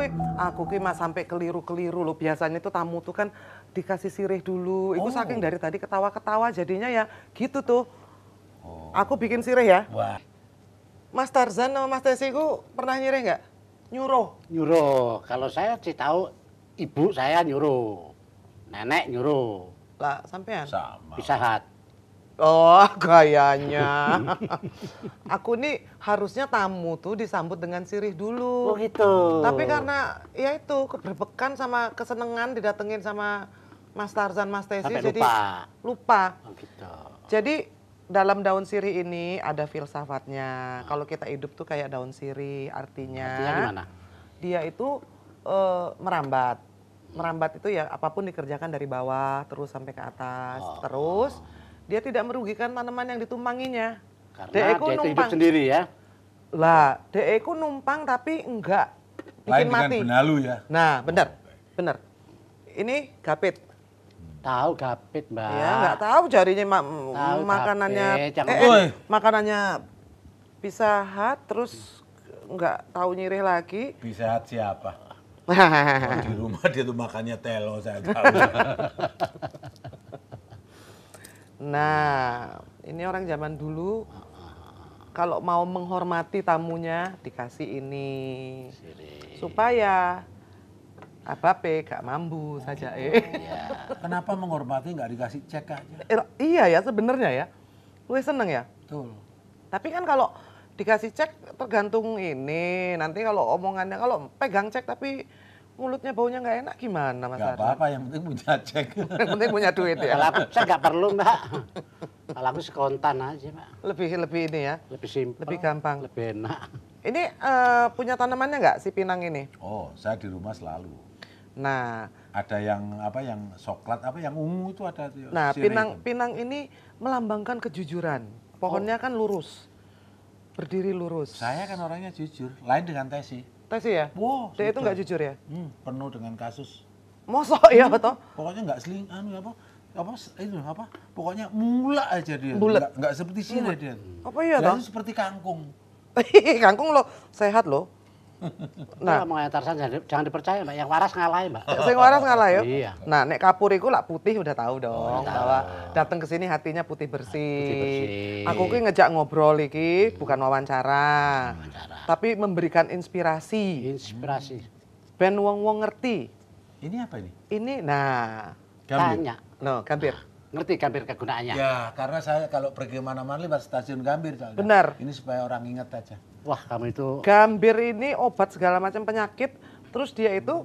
kue. Aku kue mas sampai keliru-keliru loh. Biasanya itu tamu tuh kan dikasih sirih dulu. Itu oh. saking dari tadi ketawa-ketawa jadinya ya gitu tuh. Oh. Aku bikin sirih ya. Wah. Mas Tarzan sama Mas Tesi ku pernah nyirih nggak? Nyuruh. Nyuruh. Kalau saya sih tahu ibu saya nyuruh. Nenek nyuruh. Lah sampean? Sama. hat. Oh, gayanya. aku nih harusnya tamu tuh disambut dengan sirih dulu. Oh gitu. Tapi karena ya itu keberbekan sama kesenangan didatengin sama Mas Tarzan, Mas Tesi jadi lupa. lupa. Oh gitu. Jadi dalam daun sirih ini ada filsafatnya. Ah. Kalau kita hidup tuh kayak daun sirih, artinya. Artinya gimana? Dia itu uh, merambat. Merambat itu ya apapun dikerjakan dari bawah terus sampai ke atas, oh. terus dia tidak merugikan tanaman yang ditumpanginya. Karena dia itu numpang. hidup sendiri ya. Lah, dia itu numpang tapi enggak bikin Lain mati. benalu ya. Nah, benar. Benar. Ini gapit. Tahu gapit, Mbak. Ya, enggak tahu jarinya ma tahu makanannya gapit, eh, eh, makanannya bisa hat terus enggak tahu nyirih lagi. Bisa hat siapa? oh, di rumah dia tuh makannya telo saya tahu. Nah, ini orang zaman dulu kalau mau menghormati tamunya dikasih ini supaya supaya pe gak mambu oh, saja eh. Iya. Kenapa menghormati nggak dikasih cek aja? Er, iya ya sebenarnya ya. Lu seneng ya? Betul. Tapi kan kalau dikasih cek tergantung ini. Nanti kalau omongannya kalau pegang cek tapi mulutnya baunya nggak enak gimana Mas Gak apa-apa, yang penting punya cek. yang penting punya duit ya. Kalau aku cek nggak perlu Mbak. Kalau aku spontan aja Mbak. Lebih lebih ini ya. Lebih simpel. Lebih gampang. Lebih enak. Ini uh, punya tanamannya nggak si pinang ini? Oh, saya di rumah selalu. Nah, ada yang apa yang coklat apa yang ungu itu ada. Nah, pinang pinang ini melambangkan kejujuran. Pohonnya oh. kan lurus. Berdiri lurus. Saya kan orangnya jujur, lain dengan Tesi sih ya? Wow. Dia itu nggak jujur ya? Hmm, penuh dengan kasus. Mosok ya hmm, betul? Pokoknya nggak seling anu apa apa itu apa pokoknya mula aja dia Bulet. nggak, nggak seperti sini dia apa ya seperti kangkung kangkung lo sehat lo Nah, mau Tarsan jangan, jangan dipercaya, Mbak. Yang waras ngalah, Mbak. Yang waras ngalah yuk. Ya? Iya. Nah, nek kapur iku lak putih udah tahu dong oh, bahwa datang ke sini hatinya putih bersih. Ah, putih bersih. Aku ki ngejak ngobrol iki bukan wawancara. wawancara. Tapi memberikan inspirasi. Inspirasi. Ben wong-wong ngerti. Ini apa ini? Ini nah, gambir. Tanya. No, gambir. Nah ngerti gambir kegunaannya. Ya, karena saya kalau pergi mana-mana lewat stasiun gambir. Benar. Ini supaya orang ingat aja. Wah, kamu itu Gambir ini obat segala macam penyakit. Terus dia itu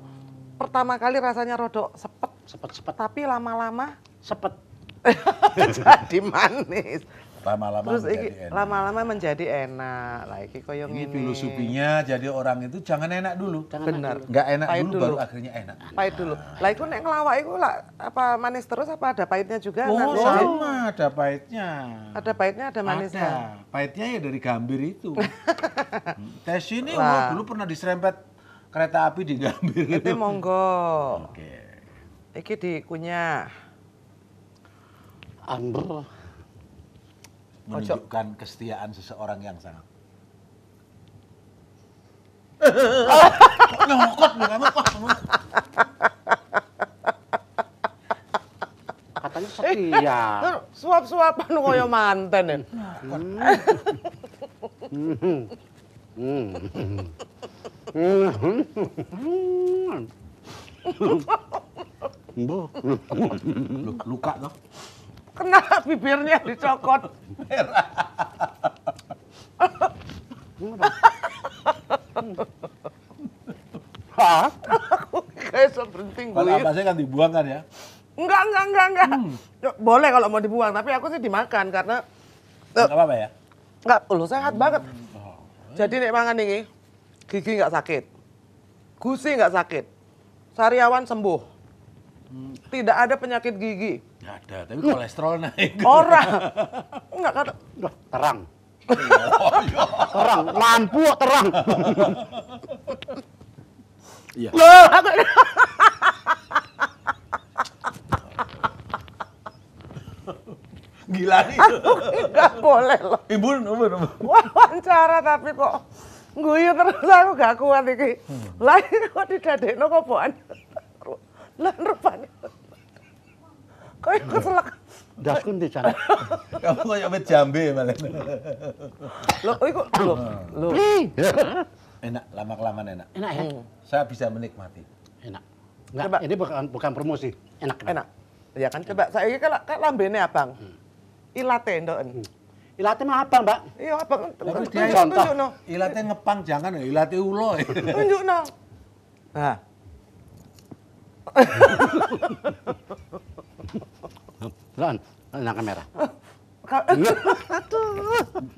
pertama kali rasanya rodok sepet. Sepet-sepet. Tapi lama-lama sepet. Jadi manis lama-lama terus menjadi lama-lama menjadi enak lah iki koyo ini, ini filosofinya jadi orang itu jangan enak dulu jangan benar enggak enak dulu, dulu baru akhirnya enak pahit dulu nah. lah iku nek ngelawak iku lah apa manis terus apa ada pahitnya juga oh nah, sama ada pahitnya ada pahitnya ada manisnya ada pahitnya ya dari gambir itu tes ini wah. dulu pernah diserempet kereta api di gambir itu monggo oke okay. iki dikunyah amber menunjukkan Ojo. kesetiaan seseorang yang sangat katanya setia suap-suapan koyo ya manten ya Luka toh kena bibirnya dicokot merah. Hah? Aku kayak berhenti gue. Kalau apa kan dibuang kan ya? Enggak, enggak, enggak, enggak. Hmm. Boleh kalau mau dibuang, tapi aku sih dimakan karena... Enggak eh, apa-apa ya? Enggak, oh, lu sehat hmm. banget. Oh. Eh. Jadi nek mangan ini, gigi enggak sakit. Gusi enggak sakit. Sariawan sembuh. Hmm. Tidak ada penyakit gigi Nggak ada, tapi Loh. kolesterol naik. Orang. Enggak ada. Loh, terang. Oh, iya. terang, lampu terang. Iya. Loh, aku... Gila nih. Enggak boleh loh. Ibu, eh, ibu, ibu. Wawancara tapi kok guyu terus aku gak kuat iki. Hmm. Lah kok didadekno kopokan. Lah rupane. Kaya keselak. Daskun di sana. Kamu kayak wit jambe malah. Lho, iku lho. Hmm. Lho. Enak, lama-kelamaan enak. Enak ya? Hmm. Saya bisa menikmati. Enak. Enggak, coba. ini bukan bukan promosi. Enak. Enak. enak. Ya kan coba saya ini kalau kalau lambene Abang. Hmm. Ilate ndoken. Hmm. Ilate mah apa Mbak. Iya, abang. Tunjukno. Ilate ngepang jangan, ya. ilate ulo. Tunjukno. Ya. Nah. Lan, nang kamera. Aduh.